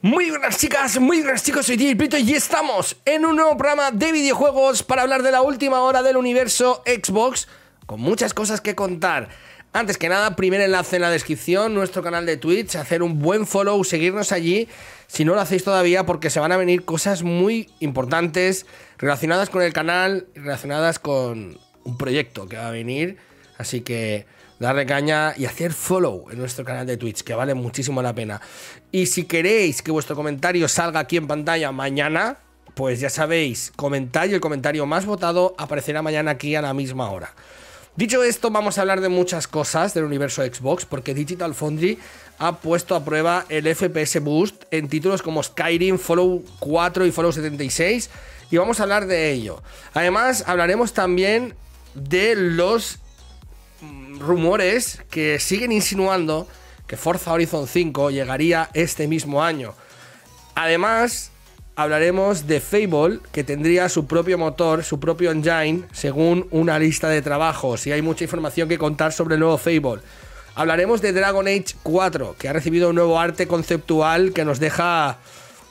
Muy buenas chicas, muy buenas chicos, soy DJ y estamos en un nuevo programa de videojuegos para hablar de la última hora del universo Xbox con muchas cosas que contar. Antes que nada, primer enlace en la descripción, nuestro canal de Twitch, hacer un buen follow, seguirnos allí, si no lo hacéis todavía, porque se van a venir cosas muy importantes relacionadas con el canal, relacionadas con un proyecto que va a venir. Así que darle caña y hacer follow en nuestro canal de Twitch, que vale muchísimo la pena. Y si queréis que vuestro comentario salga aquí en pantalla mañana, pues ya sabéis, comentar y el comentario más votado aparecerá mañana aquí a la misma hora. Dicho esto, vamos a hablar de muchas cosas del universo Xbox, porque Digital Foundry ha puesto a prueba el FPS Boost en títulos como Skyrim, Fallout 4 y Fallout 76, y vamos a hablar de ello. Además, hablaremos también de los mm, rumores que siguen insinuando que Forza Horizon 5 llegaría este mismo año. Además, hablaremos de Fable, que tendría su propio motor, su propio engine, según una lista de trabajos, y hay mucha información que contar sobre el nuevo Fable. Hablaremos de Dragon Age 4, que ha recibido un nuevo arte conceptual que nos deja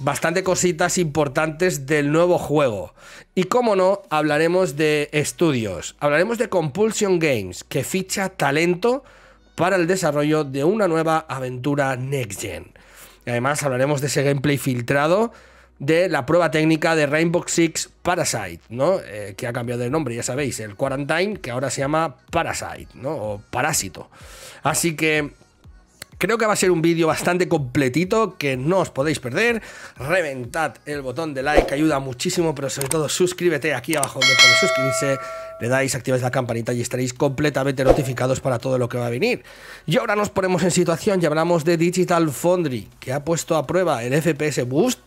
bastante cositas importantes del nuevo juego. Y como no, hablaremos de estudios. Hablaremos de Compulsion Games, que ficha talento para el desarrollo de una nueva aventura Next Gen. Y además hablaremos de ese gameplay filtrado de la prueba técnica de Rainbow Six Parasite, ¿no? Eh, que ha cambiado de nombre, ya sabéis, el Quarantine, que ahora se llama Parasite, ¿no? O Parásito. Así que Creo que va a ser un vídeo bastante completito que no os podéis perder. Reventad el botón de like, ayuda muchísimo, pero sobre todo suscríbete aquí abajo donde pone suscribirse. Le dais, activáis la campanita y estaréis completamente notificados para todo lo que va a venir. Y ahora nos ponemos en situación y hablamos de Digital Foundry, que ha puesto a prueba el FPS Boost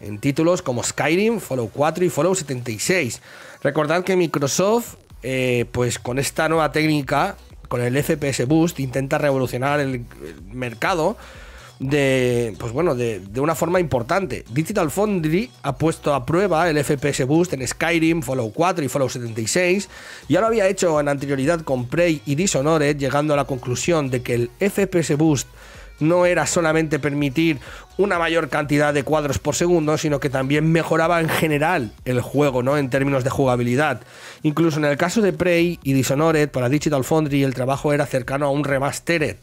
en títulos como Skyrim, Fallout 4 y Fallout 76. Recordad que Microsoft, eh, pues con esta nueva técnica, con el FPS Boost, intenta revolucionar el, mercado de, pues bueno, de, de, una forma importante. Digital Foundry ha puesto a prueba el FPS Boost en Skyrim, Fallout 4 y Fallout 76, ya lo había hecho en anterioridad con Prey y Dishonored, llegando a la conclusión de que el FPS Boost no era solamente permitir una mayor cantidad de cuadros por segundo, sino que también mejoraba en general el juego, ¿no? En términos de jugabilidad. Incluso en el caso de Prey y Dishonored, para Digital Foundry el trabajo era cercano a un remastered.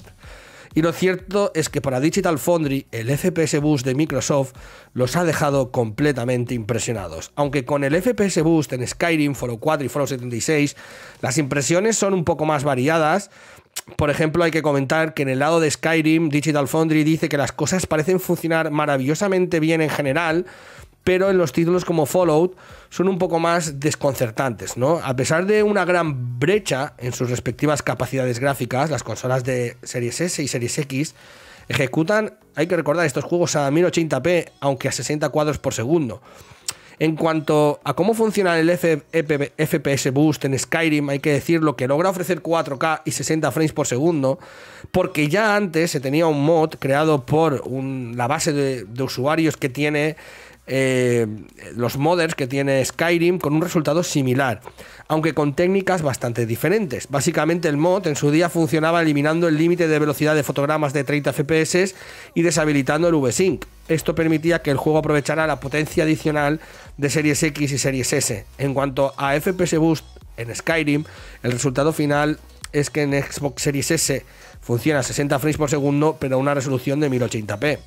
Y lo cierto es que para Digital Foundry el FPS Boost de Microsoft los ha dejado completamente impresionados. Aunque con el FPS Boost en Skyrim, Fallout 4 y Fallout 76 las impresiones son un poco más variadas, por ejemplo, hay que comentar que en el lado de Skyrim, Digital Foundry dice que las cosas parecen funcionar maravillosamente bien en general, pero en los títulos como Fallout son un poco más desconcertantes, ¿no? A pesar de una gran brecha en sus respectivas capacidades gráficas, las consolas de Series S y Series X ejecutan, hay que recordar, estos juegos a 1080p, aunque a 60 cuadros por segundo. En cuanto a cómo funciona el FPS Boost en Skyrim, hay que decirlo que logra ofrecer 4K y 60 frames por segundo, porque ya antes se tenía un mod creado por la base de usuarios que tiene eh, los modders que tiene Skyrim con un resultado similar, aunque con técnicas bastante diferentes. Básicamente el mod en su día funcionaba eliminando el límite de velocidad de fotogramas de 30 fps y deshabilitando el VSync. Esto permitía que el juego aprovechara la potencia adicional de Series X y Series S. En cuanto a FPS Boost en Skyrim, el resultado final es que en Xbox Series S funciona a 60 frames por segundo, pero a una resolución de 1080p.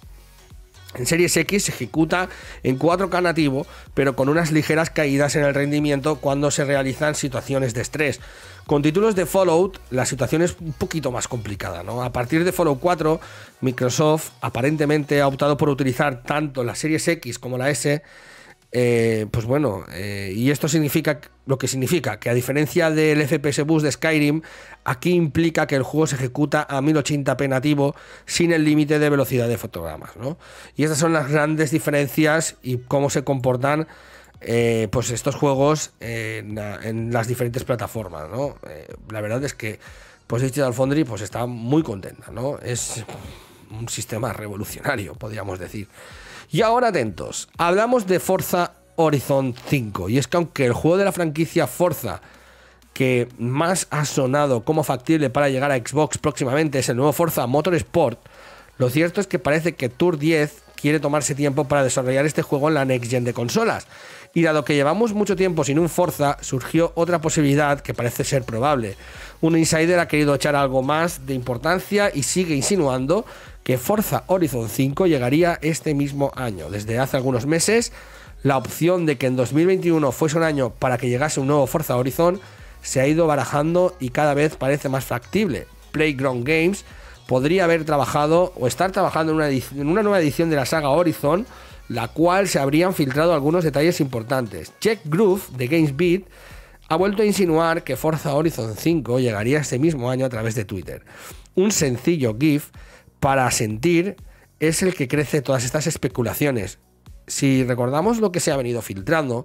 En Series X se ejecuta en 4K nativo, pero con unas ligeras caídas en el rendimiento cuando se realizan situaciones de estrés. Con títulos de Fallout, la situación es un poquito más complicada, ¿no? A partir de Fallout 4, Microsoft aparentemente ha optado por utilizar tanto la Series X como la S eh, pues bueno, eh, y esto significa lo que significa, que a diferencia del FPS bus de Skyrim, aquí implica que el juego se ejecuta a 1080p nativo sin el límite de velocidad de fotogramas. Y estas son las grandes diferencias y cómo se comportan eh, pues estos juegos en, las diferentes plataformas. la verdad es que pues Digital Foundry pues está muy contenta, ¿no? Es un sistema revolucionario, podríamos decir. Y ahora atentos, hablamos de Forza Horizon 5. Y es que aunque el juego de la franquicia Forza que más ha sonado como factible para llegar a Xbox próximamente es el nuevo Forza Motorsport, lo cierto es que parece que Tour 10 quiere tomarse tiempo para desarrollar este juego en la next gen de consolas. Y dado que llevamos mucho tiempo sin un Forza, surgió otra posibilidad que parece ser probable. Un insider ha querido echar algo más de importancia y sigue insinuando que Forza Horizon 5 llegaría este mismo año. Desde hace algunos meses, la opción de que en 2021 fuese un año para que llegase un nuevo Forza Horizon se ha ido barajando y cada vez parece más factible. Playground Games podría haber trabajado o estar trabajando en una, nueva edición de la saga Horizon, la cual se habrían filtrado algunos detalles importantes. Jack Groove de GamesBeat ha vuelto a insinuar que Forza Horizon 5 llegaría este mismo año a través de Twitter. Un sencillo GIF para sentir es el que crece todas estas especulaciones. Si recordamos lo que se ha venido filtrando,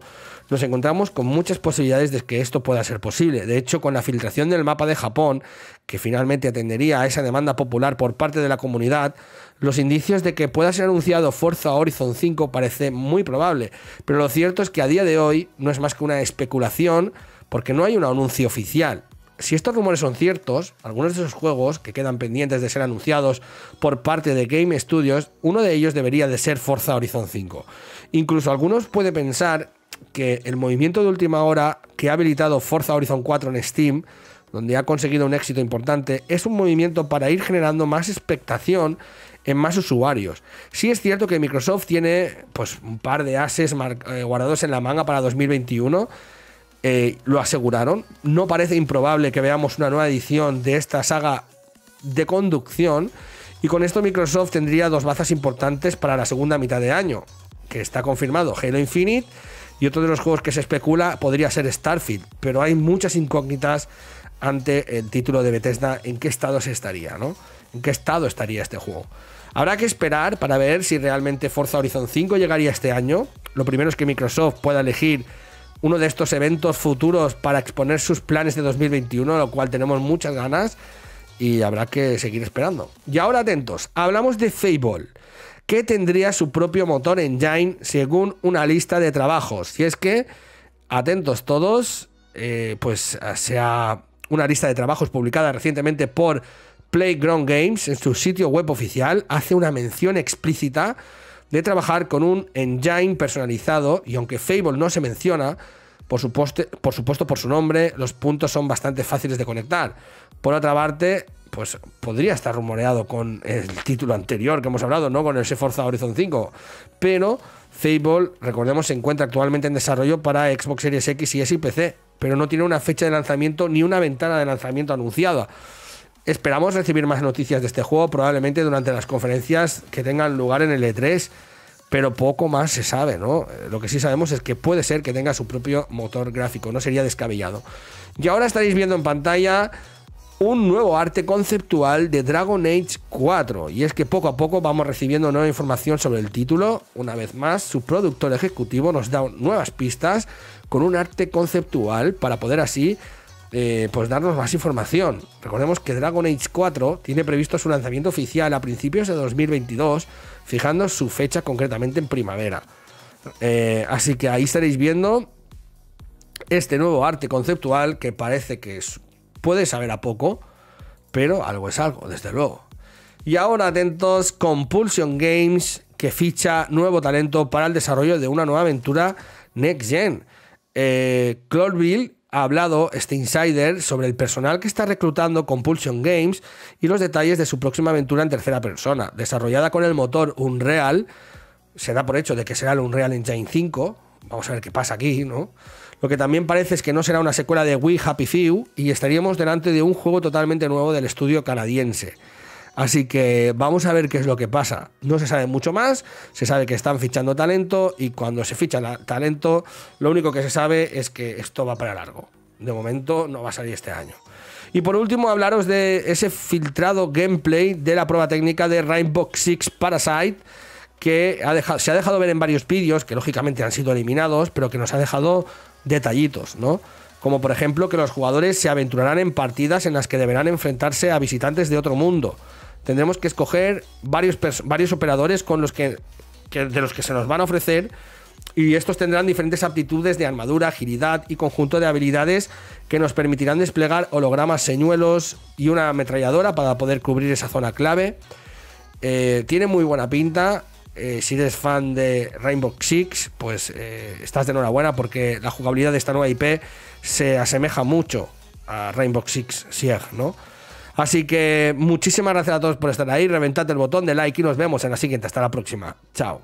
nos encontramos con muchas posibilidades de que esto pueda ser posible. De hecho, con la filtración del mapa de Japón, que finalmente atendería a esa demanda popular por parte de la comunidad, los indicios de que pueda ser anunciado Forza Horizon 5 parece muy probable. Pero lo cierto es que a día de hoy no es más que una especulación porque no hay un anuncio oficial si estos rumores son ciertos, algunos de esos juegos que quedan pendientes de ser anunciados por parte de Game Studios, uno de ellos debería de ser Forza Horizon 5. Incluso algunos pueden pensar que el movimiento de última hora que ha habilitado Forza Horizon 4 en Steam, donde ha conseguido un éxito importante, es un movimiento para ir generando más expectación en más usuarios. Sí es cierto que Microsoft tiene pues un par de ases eh, guardados en la manga para 2021 eh, lo aseguraron. No parece improbable que veamos una nueva edición de esta saga de conducción. Y con esto Microsoft tendría dos bazas importantes para la segunda mitad de año, que está confirmado Halo Infinite y otro de los juegos que se especula podría ser Starfield, pero hay muchas incógnitas ante el título de Bethesda en qué estado se estaría, ¿no? En qué estado estaría este juego. Habrá que esperar para ver si realmente Forza Horizon 5 llegaría este año. Lo primero es que Microsoft pueda elegir uno de estos eventos futuros para exponer sus planes de 2021, lo cual tenemos muchas ganas y habrá que seguir esperando. Y ahora atentos, hablamos de Fable, que tendría su propio motor engine según una lista de trabajos. Si es que, atentos todos, eh, pues sea una lista de trabajos publicada recientemente por Playground Games en su sitio web oficial, hace una mención explícita de trabajar con un engine personalizado y aunque Fable no se menciona, por supuesto, por supuesto, por su nombre, los puntos son bastante fáciles de conectar. Por otra parte, pues podría estar rumoreado con el título anterior que hemos hablado, ¿no? Con el Forza Horizon 5. Pero Fable, recordemos, se encuentra actualmente en desarrollo para Xbox Series X y S y PC, pero no tiene una fecha de lanzamiento ni una ventana de lanzamiento anunciada. Esperamos recibir más noticias de este juego probablemente durante las conferencias que tengan lugar en el E3, pero poco más se sabe, ¿no? Lo que sí sabemos es que puede ser que tenga su propio motor gráfico, no sería descabellado. Y ahora estaréis viendo en pantalla un nuevo arte conceptual de Dragon Age 4. Y es que poco a poco vamos recibiendo nueva información sobre el título. Una vez más, su productor ejecutivo nos da nuevas pistas con un arte conceptual para poder así eh, pues darnos más información. Recordemos que Dragon Age 4 tiene previsto su lanzamiento oficial a principios de 2022, fijando su fecha concretamente en primavera. Eh, así que ahí estaréis viendo este nuevo arte conceptual que parece que puede saber a poco, pero algo es algo, desde luego. Y ahora atentos, Compulsion Games, que ficha nuevo talento para el desarrollo de una nueva aventura Next Gen. Eh, ha hablado este insider sobre el personal que está reclutando Compulsion Games y los detalles de su próxima aventura en tercera persona, desarrollada con el motor Unreal. Se da por hecho de que será el Unreal Engine 5. Vamos a ver qué pasa aquí, ¿no? Lo que también parece es que no será una secuela de Wii Happy Few y estaríamos delante de un juego totalmente nuevo del estudio canadiense. Así que vamos a ver qué es lo que pasa. No se sabe mucho más, se sabe que están fichando talento y cuando se ficha talento, lo único que se sabe es que esto va para largo. De momento no va a salir este año. Y por último, hablaros de ese filtrado gameplay de la prueba técnica de Rainbow Six Parasite, que se ha dejado ver en varios vídeos, que lógicamente han sido eliminados, pero que nos ha dejado detallitos, ¿no? como por ejemplo que los jugadores se aventurarán en partidas en las que deberán enfrentarse a visitantes de otro mundo. Tendremos que escoger varios, varios operadores con los que, de los que se nos van a ofrecer y estos tendrán diferentes aptitudes de armadura, agilidad y conjunto de habilidades que nos permitirán desplegar hologramas, señuelos y una ametralladora para poder cubrir esa zona clave. Eh, tiene muy buena pinta eh, si eres fan de Rainbow Six, pues eh, estás de enhorabuena porque la jugabilidad de esta nueva IP se asemeja mucho a Rainbow Six Siege, ¿no? Así que muchísimas gracias a todos por estar ahí. Reventad el botón de like y nos vemos en la siguiente. Hasta la próxima. Chao.